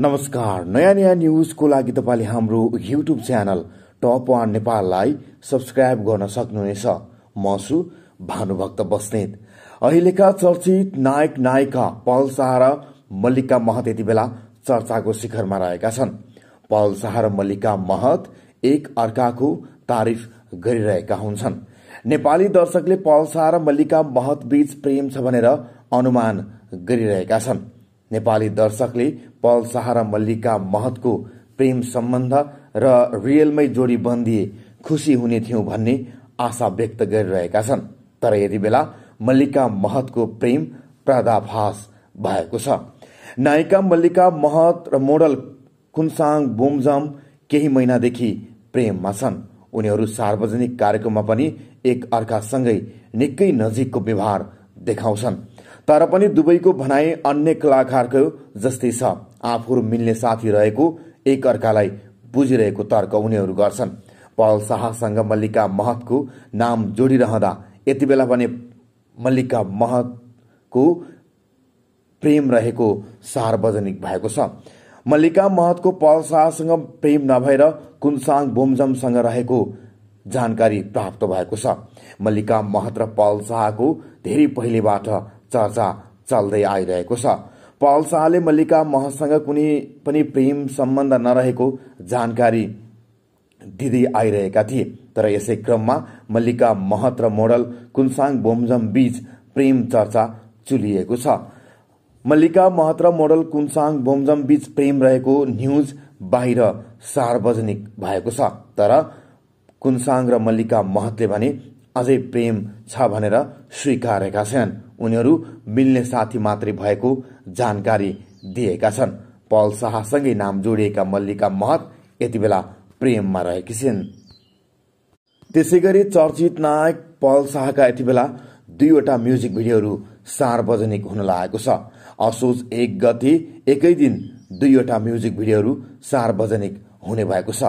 नमस्कार नयाँ नयाँ न्युजको लागि तपाईँले हाम्रो युट्युब च्यानल टप वान नेपाललाई सब्सक्राइब गर्न सक्नुहुनेछ म छु भानुभक्त बस्नेत अहिलेका चर्चित नायक नायिका पल शाह र मल्लिका महत यति बेला चर्चाको शिखरमा रहेका छन् पल शाह र मल्लिका महत एक अर्काको तारिफ गरिरहेका हुन्छन् नेपाली दर्शकले पल शाह र मल्लिका महत बीच प्रेम छ भनेर अनुमान गरिरहेका छन् नेपाली दर्शकले पल शाह र मल्लिका महतको प्रेम सम्बन्ध र रियलमै जोडी बन्दिए खुसी हुने थियौँ भन्ने आशा व्यक्त गरिरहेका छन् तर यति बेला मल्लिका महतको प्रेम पर्दाभास भएको छ नायिका मल्लिका महत र मोडल कुनसाङ बोमजम केही महिनादेखि प्रेममा छन् उनीहरू सार्वजनिक कार्यक्रममा पनि एक अर्कासँगै निकै नजिकको व्यवहार देखाउँछन् तर पनि दुवैको भनाई अन्य कलाकारको जस्तै छ आफूहरू मिल्ने साथी रहेको एक अर्कालाई बुझिरहेको तर्क उनीहरू गर्छन् पल शाहसँग मल्लिका महतको नाम जोडिरहँदा यति बेला पनि मल्लिका महतको प्रेम रहेको सार्वजनिक भएको छ मल्लिका महतको पल शाहसँग प्रेम नभएर कुनसाङ बोमजमसँग रहेको जानकारी प्राप्त भएको छ मल्लिका महत र पल शाहको धेरै पहिलेबाट चर्चा चल्दै आइरहेको छ पल शाहले मल्लिका महसँग कुनै पनि प्रेम सम्बन्ध नरहेको जानकारी दिँदै आइरहेका थिए तर यसै क्रममा मल्लिका महत र मोडल कुनसाङ बोमजम बीच प्रेम चर्चा चुलिएको छ मल्लिका महत र मोडल कुनसाङ बोमजम बीच प्रेम रहेको न्युज बाहिर सार्वजनिक भएको छ तर कुनसाङ र मल्लिका महतले भने अझै प्रेम छ भनेर स्वीकारेका छन् उनीहरू मिल्ने साथी मात्रै भएको जानकारी दिएका छन् पल शाहसँगै नाम जोडिएका मल्लिका महत यति बेला प्रेममा रहेकी छिन् त्यसै गरी चर्चित नायक पल शाहका यति बेला दुईवटा म्युजिक भिडियोहरू सार्वजनिक हुन लागेको छ असोज एक गति एकै दिन दुईवटा म्युजिक भिडियोहरू सार्वजनिक हुने भएको छ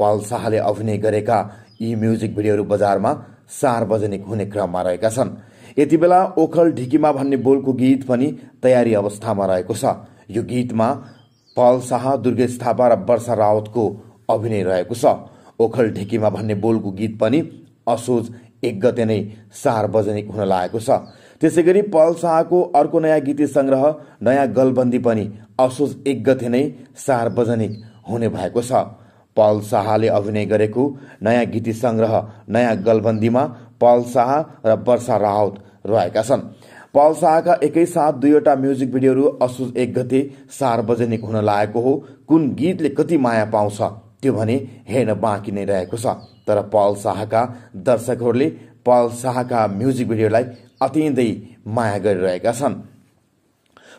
पल शाहले अभिनय गरेका यी म्युजिक भिडियोहरू बजारमा सार्वजनिक हुने क्रममा रहेका छन् यति बेला ओखल ढिकीमा भन्ने बोलको गीत पनि तयारी अवस्थामा रहेको छ यो गीतमा पल शाह दुर्गेश थापा र वर्षा रावतको अभिनय रहेको छ ओखल ढिकीमा भन्ने बोलको गीत पनि असोज एक गते नै सार्वजनिक हुन लागेको छ त्यसै गरी पल शाहको अर्को नयाँ गीत संग्रह नयाँ गलबन्दी पनि असोज एक गते नै सार्वजनिक हुने भएको छ पल शाहले अभिनय गरेको नयाँ गीत सङ्ग्रह नयाँ गलबन्दीमा पल शाह र वर्षा राहत रहेका छन् पल शाहका एकैसाथ दुईवटा म्युजिक भिडियोहरू असोज एक गते सार्वजनिक हुन लागेको हो कुन गीतले कति माया पाउँछ त्यो भने हेर्न बाँकी नै रहेको छ तर पल शाहका दर्शकहरूले पल शाहका म्युजिक भिडियोलाई अत्यन्तै माया गरिरहेका छन्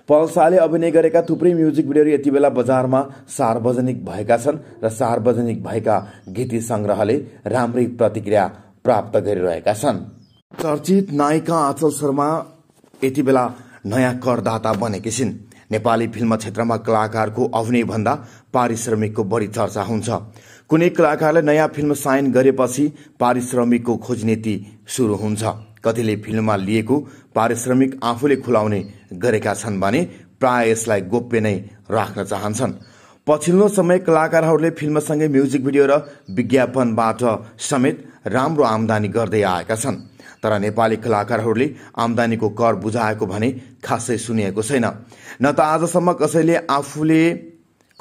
शाहले अभिनय गरेका थुप्रै म्युजिक भिडियोहरू यति बेला बजारमा सार्वजनिक भएका छन् र सार्वजनिक भएका गीती संग्रहले राम्रै प्रतिक्रिया प्राप्त गरिरहेका छन् चर्चित नायिका आचल शर्मा यति बेला नयाँ करदाता बनेकी छिन् नेपाली फिल्म क्षेत्रमा कलाकारको अभिनय भन्दा पारिश्रमिकको बढी चर्चा हुन्छ कुनै कलाकारले नयाँ फिल्म साइन गरेपछि पारिश्रमिकको खोजनीति सुरु हुन्छ कतिले फिल्ममा लिएको पारिश्रमिक आफूले खुलाउने गरेका छन् भने प्राय यसलाई गोप्य नै राख्न चाहन्छन् पछिल्लो समय कलाकारहरूले फिल्मसँगै म्युजिक भिडियो र विज्ञापनबाट समेत राम्रो आमदानी गर्दै आएका छन् तर नेपाली कलाकारहरूले आमदानीको कर बुझाएको भने खासै सुनिएको छैन न त आजसम्म कसैले आफूले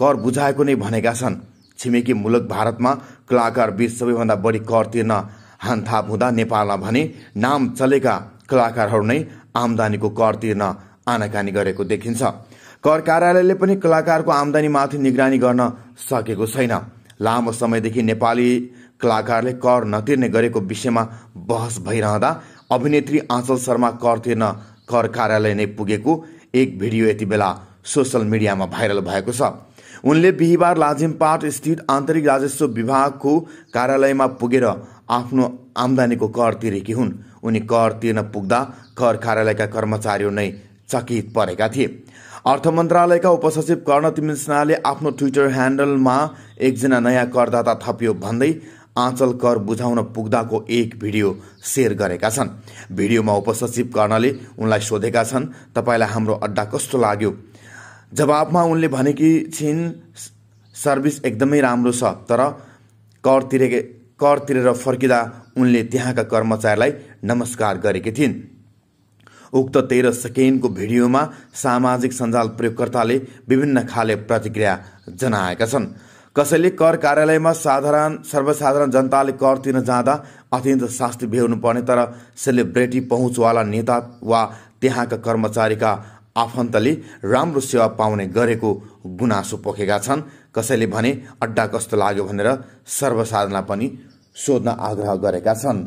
कर बुझाएको नै भनेका छन् छिमेकी मुलुक भारतमा कलाकार बीच सबैभन्दा बढी कर तिर्न हान थाप हुँदा नेपालमा भने नाम चलेका कलाकारहरू नै आमदानीको कर तिर्न आनाकानी गरेको देखिन्छ कर कार्यालयले पनि कलाकारको आमदानीमाथि निगरानी गर्न सकेको छैन लामो समयदेखि नेपाली कलाकारले कर नतिर्ने गरेको विषयमा बहस भइरहँदा अभिनेत्री आँचल शर्मा कर तिर्न कर कार्यालय नै पुगेको एक भिडियो यति बेला सोसल मिडियामा भाइरल भएको छ उनले बिहिबार लाजिमपाट स्थित आन्तरिक राजस्व विभागको कार्यालयमा पुगेर आफ्नो आम्दानीको कर तिरेकी हुन् उनी कर तिर्न पुग्दा कर कार्यालयका कर्मचारीहरू नै चकित परेका थिए अर्थ मन्त्रालयका उपसचिव कर्ण तिमिल आफ्नो ट्विटर ह्यान्डलमा एकजना नयाँ करदाता थपियो भन्दै आँचल कर बुझाउन पुग्दाको एक भिडियो सेयर गरेका छन् भिडियोमा उपसचिव कर्णले उनलाई सोधेका छन् तपाईँलाई हाम्रो अड्डा कस्तो लाग्यो जवाबमा उनले भनेकी छिन् सर्भिस एकदमै राम्रो छ तर कर तिरेकी कर तिरेर फर्किँदा उनले त्यहाँका कर्मचारीलाई नमस्कार गरेकी थिइन् उक्त तेह्र सेकेन्डको भिडियोमा सामाजिक सञ्जाल प्रयोगकर्ताले विभिन्न खाले प्रतिक्रिया जनाएका छन् कसैले कर कार्यालयमा साधारण सर्वसाधारण जनताले कर तिर्न जाँदा अत्यन्त शास्त्री भ्याउनु पर्ने तर सेलिब्रेटी पहुँचवाला नेता वा त्यहाँका कर्मचारीका आफन्तले राम्रो सेवा पाउने गरेको गुनासो पोखेका छन् कसैले भने अड्डा कस्तो लाग्यो भनेर सर्वसाधारणलाई पनि सोध्न आग्रह गरेका छन्